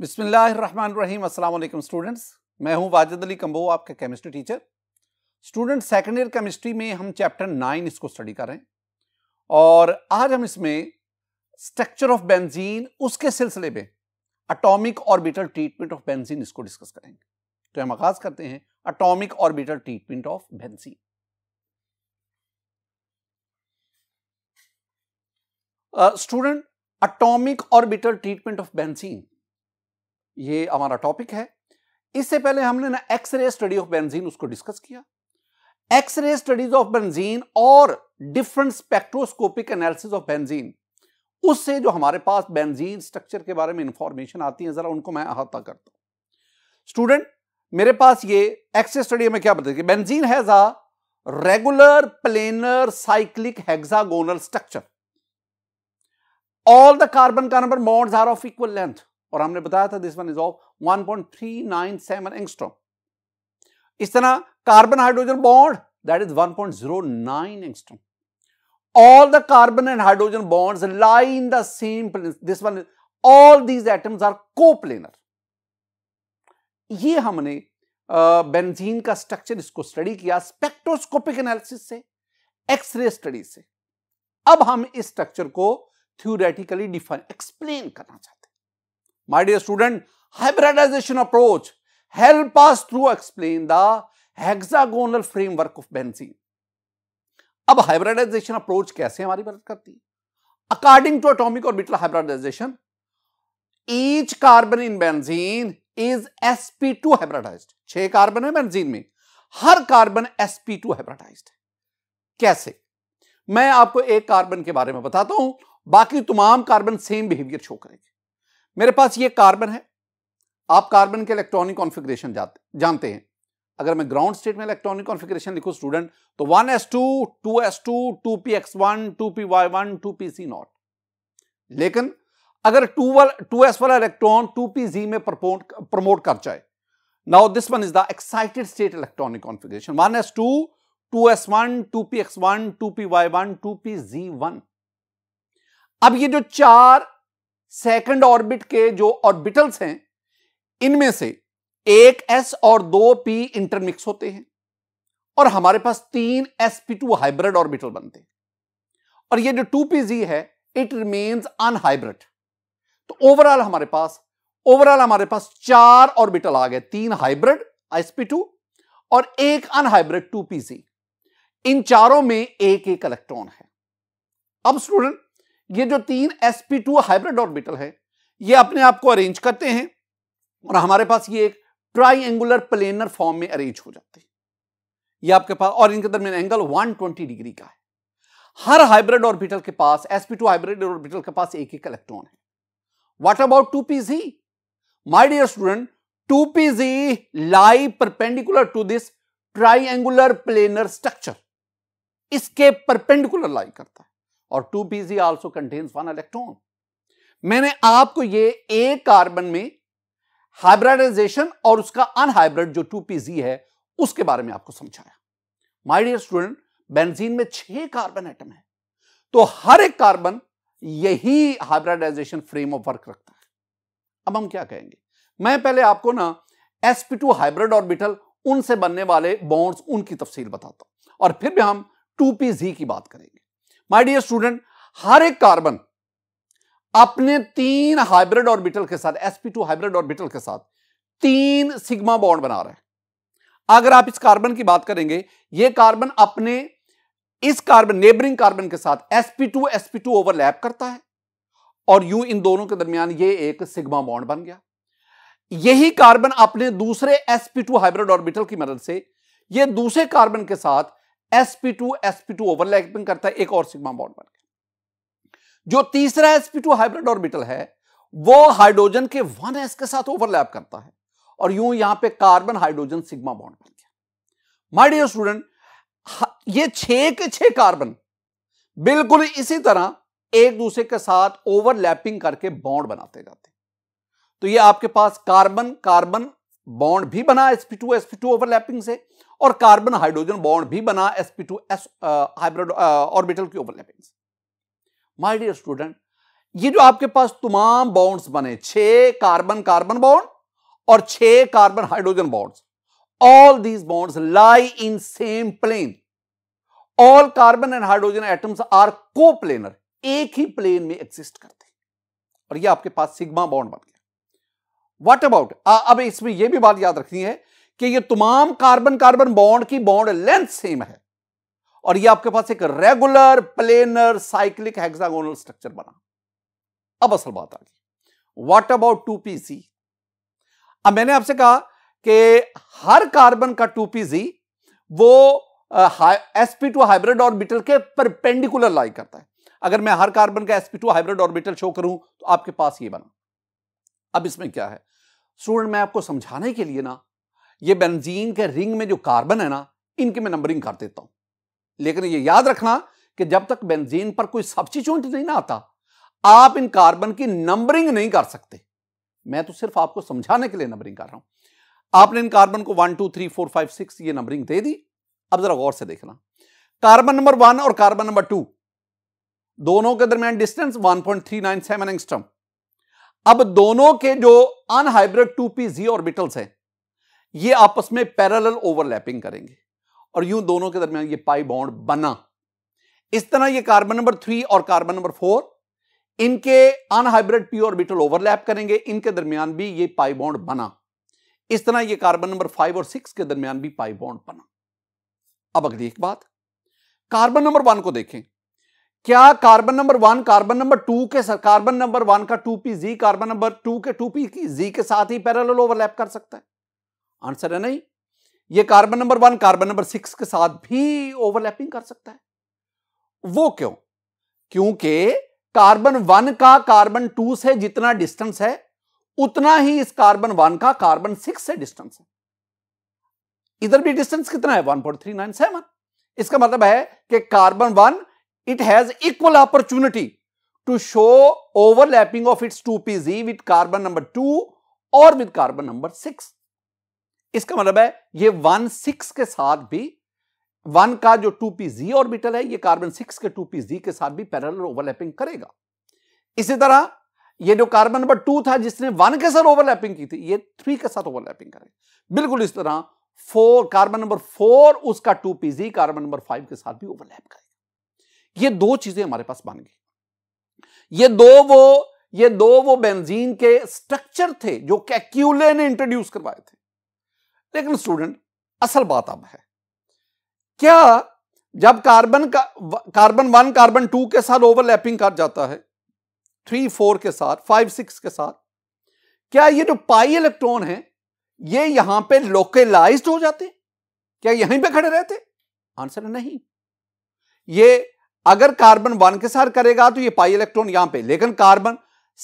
बिस्मिल्लाम अस्सलाम स्टूडेंट्स मैं हूं वाजिद अली कम्बो आपका chemistry teacher student second year chemistry में हम चैप्टर नाइन इसको स्टडी कर रहे हैं और आज हम इसमें स्ट्रक्चर ऑफ बेंजीन उसके सिलसिले में atomic orbital treatment of benzene इसको डिस्कस करेंगे तो हम आगाज करते हैं atomic orbital treatment of benzene student atomic orbital treatment of benzene ये हमारा टॉपिक है इससे पहले हमने ना एक्सरे स्टडी ऑफ बेंजीन उसको डिस्कस किया एक्सरे स्टडीज ऑफ बेंजीन और different spectroscopic analysis of benzene उससे जो हमारे पास बेंजीन स्ट्रक्चर के बारे में इंफॉर्मेशन आती है जरा उनको मैं अहाता करता हूं स्टूडेंट मेरे पास ये एक्सरे स्टडी में क्या बताइए benzene has a regular planar cyclic hexagonal structure all the carbon carbon bonds are of equal length और हमने बताया था this one is of 1.397 angstrom इस तरह carbon hydrogen bond that is 1.09 angstrom all the carbon and hydrogen bonds lie in the same this one all these atoms are are ये हमने benzene का structure इसको स्टडी किया spectroscopic analysis से x-ray study से अब हम इस स्ट्रक्चर को थ्योरेटिकली डिफाइन एक्सप्लेन करना चाहते हैं My dear student, hybridization approach help us to explain the hexagonal framework of benzene. अब हाइब्रिडाइजेशन अप्रोच कैसे हमारी मदद करती है according to atomic orbital hybridization each carbon in benzene is sp2 hybridized छह कार्बन है बेंजीन में हर कार्बन sp2 हाइब्रिडाइज्ड कैसे मैं आपको एक कार्बन के बारे में बताता हूं बाकी तमाम कार्बन सेम बिहेवियर शो करेंगे मेरे पास ये कार्बन है आप कार्बन के इलेक्ट्रॉनिक कॉन्फिग्रेशन जानते हैं अगर मैं ग्राउंड स्टेट में इलेक्ट्रॉनिक कॉन्फिग्रेशन लिखूं स्टूडेंट तो 1s2, 2s2, 2px1, 2py1, 2pc0 लेकिन अगर 2 2s वाला इलेक्ट्रॉन 2pz में प्रमोट कर जाए now this one is the excited state electronic configuration 1s2, 2s1, 2px1, 2py1, 2pz1 अब ये जो चार सेकंड ऑर्बिट के जो ऑर्बिटल्स हैं इनमें से एक एस और दो पी इंटरमिक्स होते हैं और हमारे पास तीन S P two hybrid orbital बनते हैं और ये जो टू पी जी है इट रिमेन्स अनहाइब्रिड तो ओवरऑल हमारे पास ओवरऑल हमारे पास चार ऑर्बिटल आ गए तीन हाइब्रिड एसपी टू और एक अनहाइब्रिड टू पी जी इन चारों में एक एक इलेक्ट्रॉन है अब स्टूडेंट ये जो तीन sp2 हाइब्रिड ऑर्बिटल है ये अपने आप को अरेंज करते हैं और हमारे पास ये एक ट्राइंगुलर प्लेनर फॉर्म में अरेंज हो जाते हैं ये आपके पास और इनके दरमियान एंगल 120 डिग्री का है हर हाइब्रिड ऑर्बिटल के पास sp2 हाइब्रिड ऑर्बिटल के पास एक एक इलेक्ट्रॉन है what about two P z my dear student two P z lie perpendicular to this triangular planar structure इसके परपेंडिकुलर लाई करता है और two z also contains one electron मैंने आपको ये एक कार्बन में हाइब्रिडाइजेशन और उसका अनहाइब्रिड जो टू जी है उसके बारे में आपको समझाया माय डियर स्टूडेंट बेंजीन में छह कार्बन एटम है तो हर एक कार्बन यही हाइब्रिडाइजेशन फ्रेम ऑफ वर्क रखता है अब हम क्या कहेंगे मैं पहले आपको ना sp2 हाइब्रिड ऑर्बिटल उनसे बनने वाले बॉन्ड्स उनकी तफसील बताता हूं और फिर भी हम 2pz की बात करेंगे माय डियर स्टूडेंट हर एक कार्बन अपने तीन हाइब्रिड ऑर्बिटल के साथ sp2 हाइब्रिड ऑर्बिटल के साथ तीन सिग्मा बॉन्ड बना रहा है अगर आप इस कार्बन की बात करेंगे ये कार्बन अपने इस कार्बन नेबरिंग कार्बन के साथ sp2 sp2 ओवरलैप करता है और यूं इन दोनों के दरमियान ये एक सिग्मा बॉन्ड बन गया यही कार्बन अपने दूसरे sp2 हाइब्रिड ऑर्बिटल की मदद से ये दूसरे कार्बन के साथ sp2 sp2 ओवरलैपिंग करता है एक और सिग्मा बॉन्ड बनकर जो तीसरा sp2 हाइब्रिड ऑर्बिटल है वो हाइड्रोजन के 1s के साथ ओवरलैप करता है और यूं यहां पे कार्बन हाइड्रोजन सिग्मा बॉन्ड बन गया माय डियर स्टूडेंट ये छह के छह कार्बन बिल्कुल इसी तरह एक दूसरे के साथ ओवरलैपिंग करके बॉन्ड बनाते जाते हैं तो ये आपके पास कार्बन कार्बन बॉन्ड भी बना sp2 sp2 ओवरलैपिंग से और कार्बन हाइड्रोजन बॉन्ड भी बना sp2 s hybrid orbital uh, uh, की ओवरलैपिंग से माय डियर स्टूडेंट ये जो आपके पास तमाम बॉन्ड्स बने छह कार्बन कार्बन बॉन्ड और छह carbon hydrogen bonds all these bonds lie in same plane all carbon and hydrogen atoms are coplanar एक ही प्लेन में एग्जिस्ट करते हैं और ये आपके पास सिग्मा बॉन्ड बन गया वट अबाउट अब इसमें यह भी बात याद रखनी है कि ये तमाम कार्बन कार्बन बॉन्ड की बॉन्ड लेंथ सेम है और ये आपके पास एक regular planar cyclic hexagonal structure बना अब असल बात आ गई व्हाट अबाउट टू पी अब मैंने आपसे कहा कि हर कार्बन का टू पी सी वो एसपी टू हाइब्रिड ऑर्बिटल के परपेंडिकुलर लाई करता है अगर मैं हर कार्बन का SP two hybrid orbital show करूं तो आपके पास ये बना अब इसमें क्या है स्टूडेंट मैं आपको समझाने के लिए ना ये बेंजीन के रिंग में जो कार्बन है ना इनकी मैं नंबरिंग कर देता हूं लेकिन ये याद रखना कि जब तक बेंजीन पर कोई सब्सिट्यूट नहीं ना आता आप इन कार्बन की नंबरिंग नहीं कर सकते मैं तो सिर्फ आपको समझाने के लिए नंबरिंग कर रहा हूं आपने इन कार्बन को one two three four five six ये नंबरिंग दे दी अब जरा गौर से देखना कार्बन नंबर वन और कार्बन नंबर टू दोनों के दरमियान distance one point three nine seven angstrom अब दोनों के जो unhybrid two P z orbitals हैं ये आपस में पैरेलल ओवरलैपिंग करेंगे और यूं दोनों के दरमियान ये पाई बॉन्ड बना इस तरह ये कार्बन नंबर थ्री और कार्बन नंबर फोर इनके अनहाइब्रिड पी ऑर्बिटल ओवरलैप करेंगे इनके दरमियान भी ये पाई बॉन्ड बना इस तरह ये कार्बन नंबर फाइव और सिक्स के दरमियान भी पाई बॉन्ड बना अब अगली एक बात कार्बन नंबर वन को देखें क्या carbon number one carbon number two के कार्बन नंबर वन का two P z carbon number two के टू पी की जी के साथ ही पैरेलल ओवरलैप कर सकता है आंसर है नहीं ये carbon number one carbon number six के साथ भी ओवरलैपिंग कर सकता है वो क्यों क्योंकि कार्बन वन का कार्बन टू से जितना डिस्टेंस है उतना ही इस कार्बन वन का कार्बन सिक्स से डिस्टेंस है इधर भी डिस्टेंस कितना है 1.397 इसका मतलब है कि carbon one it has equal opportunity to show overlapping of its 2pz with carbon number 2 और विद कार्बन नंबर 6 इसका मतलब है ये 1 6 के साथ भी 1 का जो 2pz ऑर्बिटल है ये कार्बन 6 के 2pz के साथ भी पैरेलल ओवरलैपिंग करेगा इसी तरह ये जो कार्बन नंबर टू था जिसने वन के साथ ओवरलैपिंग की थी ये थ्री के साथ ओवरलैपिंग करेगा बिल्कुल इस तरह फोर कार्बन नंबर फोर उसका two p z carbon number five के साथ भी ओवरलैप करेगा ये दो चीजें हमारे पास बन गई ये दो वो ये दो वो बेंजीन के स्ट्रक्चर थे जो कैक्यूले ने इंट्रोड्यूस करवाए थे लेकिन स्टूडेंट असल बात अब है क्या जब कार्बन का कार्बन वन कार्बन टू के साथ ओवरलैपिंग कर जाता है थ्री फोर के साथ फाइव सिक्स के साथ क्या ये जो पाई इलेक्ट्रॉन है ये यहां पे लोकलाइज्ड हो जाते क्या यहीं पे खड़े रहते आंसर नहीं ये अगर कार्बन वन के साथ करेगा तो ये पाई इलेक्ट्रॉन यहां पे लेकिन कार्बन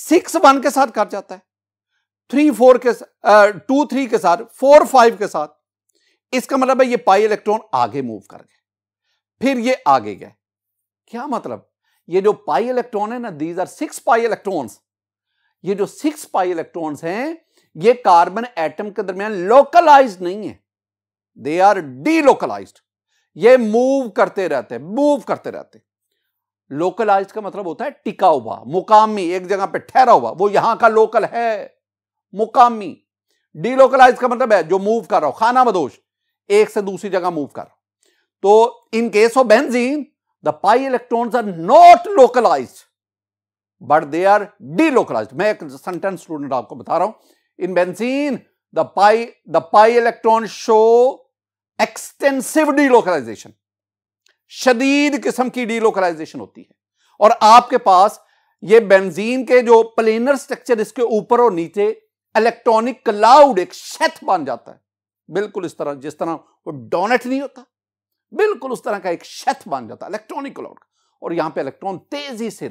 सिक्स वन के साथ कर जाता है थ्री फोर के टू थ्री के साथ फोर फाइव के साथ इसका मतलब है ये पाई इलेक्ट्रॉन आगे मूव कर गए फिर ये आगे गए क्या मतलब ये जो पाई इलेक्ट्रॉन है ना these are six pi electron ये जो सिक्स पाई इलेक्ट्रॉन हैं ये कार्बन एटम के दरमियान लोकलाइज नहीं है दे आर डीलोकलाइज्ड ये मूव करते रहते मूव करते रहते लोकलाइज का मतलब होता है टिका हुआ मुकामी एक जगह पे ठहरा हुआ वो यहां का लोकल है मुकामी डीलोकलाइज का मतलब है जो मूव कर रहा हो खाना बदोश एक से दूसरी जगह मूव कर रहा तो in case of benzene the pi electrons are not localize but they are delocalize मैं एक सेंटेंस स्टूडेंट आपको बता रहा हूं in benzene the pi the pi electron show extensive delocalization शदीद किस्म की डीलोकलाइजेशन होती है और आपके पास ये बेंजीन के जो प्लेनर स्ट्रक्चर इसके ऊपर और नीचे इलेक्ट्रॉनिक क्लाउड एक शेथ बन जाता है बिल्कुल इस तरह जिस तरह वो डोनेट नहीं होता बिल्कुल उस तरह का एक शेथ बन जाता है इलेक्ट्रॉनिक क्लाउड और यहां पे इलेक्ट्रॉन तेजी से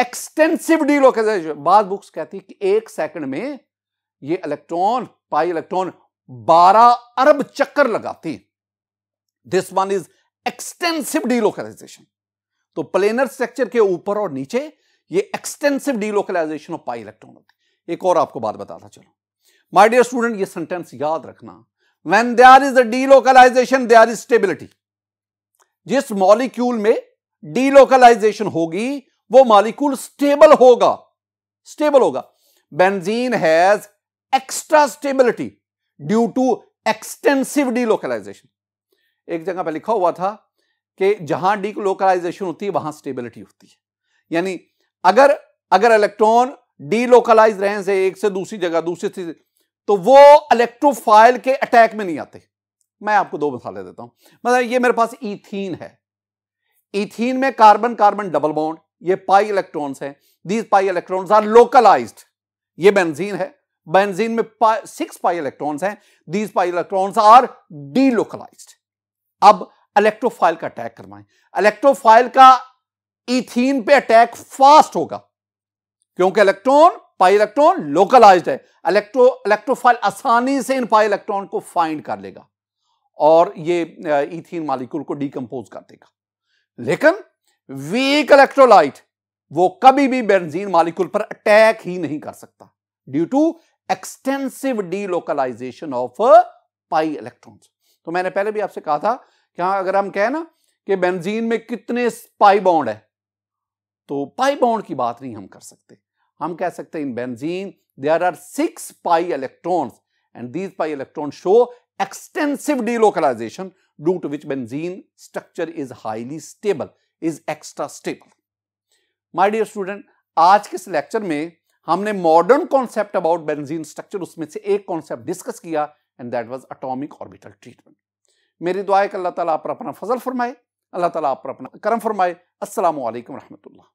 एक्सटेंसिव डीलोकलाइजेशन बाद बुक्स कहती है कि एक सेकंड में ये इलेक्ट्रॉन पाई इलेक्ट्रॉन 12 अरब चक्कर लगाती this one is extensive delocalization तो प्लेनर स्ट्रक्चर के ऊपर और नीचे ये extensive delocalization of pi electron होती एक और आपको बात बताता चलो माय डियर स्टूडेंट ये सेंटेंस याद रखना when there is a delocalization there is stability जिस मॉलिक्यूल में डीलोकलाइजेशन होगी वो मॉलिक्यूल स्टेबल होगा स्टेबल होगा benzene has extra stability due to extensive delocalization एक जगह पर लिखा हुआ था कि जहां डीलोकलाइजेशन होती है वहां स्टेबिलिटी होती है यानी अगर अगर इलेक्ट्रॉन डीलोकलाइज रहे से एक से दूसरी जगह दूसरी चीज तो वो इलेक्ट्रोफाइल के अटैक में नहीं आते मैं आपको दो मसाले देता हूं मतलब ये मेरे पास इथीन है इथीन में कार्बन कार्बन डबल बॉन्ड ये पाई इलेक्ट्रॉन्स हैं these pi electrons are localized ये बेंजीन है बेंजीन में पा, सिक्स पाई इलेक्ट्रॉन्स हैं these pi electrons are delocalized अब इलेक्ट्रोफाइल का अटैक करवाएं इलेक्ट्रोफाइल का इथीन पे अटैक फास्ट होगा क्योंकि इलेक्ट्रॉन पाई इलेक्ट्रॉन लोकलाइज्ड है इलेक्ट्रो इलेक्ट्रोफाइल आसानी से इन पाई इलेक्ट्रॉन को फाइंड कर लेगा और ये इथीन मालिक्यूल को डिकम्पोज कर देगा लेकिन वीक इलेक्ट्रोलाइट वो कभी भी बेंजीन मालिक्यूल पर अटैक ही नहीं कर सकता due to extensive delocalization of pi electrons तो मैंने पहले भी आपसे कहा था कि हाँ अगर हम कहें ना कि बेंजीन में कितने पाई बॉन्ड है तो पाई बॉन्ड की बात नहीं हम कर सकते हम कह सकते हैं in benzene there are six pi electrons and these pi electron show extensive delocalization due to which benzene structure is highly stable is extra stable My dear student आज के इस लेक्चर में हमने modern concept about benzene structure उसमें से एक concept discuss किया and that was atomic orbital treatment मेरी दुआ है कि अल्लाह ताला आप पर अपना फजल फरमाए अल्लाह ताला आप पर अपना करम फरमाए असल वरहमतुल्ला